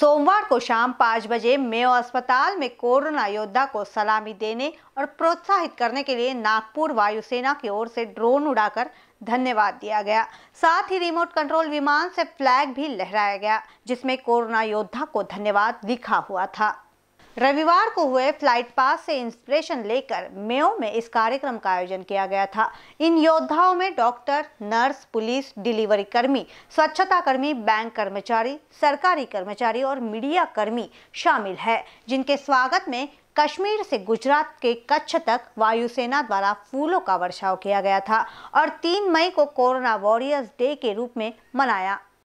सोमवार को शाम पाँच बजे मेयो अस्पताल में कोरोना योद्धा को सलामी देने और प्रोत्साहित करने के लिए नागपुर वायुसेना की ओर से ड्रोन उड़ाकर धन्यवाद दिया गया साथ ही रिमोट कंट्रोल विमान से फ्लैग भी लहराया गया जिसमें कोरोना योद्धा को धन्यवाद लिखा हुआ था रविवार को हुए फ्लाइट पास से इंस्पिरेशन लेकर मेयो में इस कार्यक्रम का आयोजन किया गया था इन योद्धाओं में डॉक्टर नर्स पुलिस डिलीवरी कर्मी स्वच्छता कर्मी बैंक कर्मचारी सरकारी कर्मचारी और मीडिया कर्मी शामिल है जिनके स्वागत में कश्मीर से गुजरात के कच्छ तक वायुसेना द्वारा फूलों का वर्षाव किया गया था और तीन मई को कोरोना वॉरियर्स डे के रूप में मनाया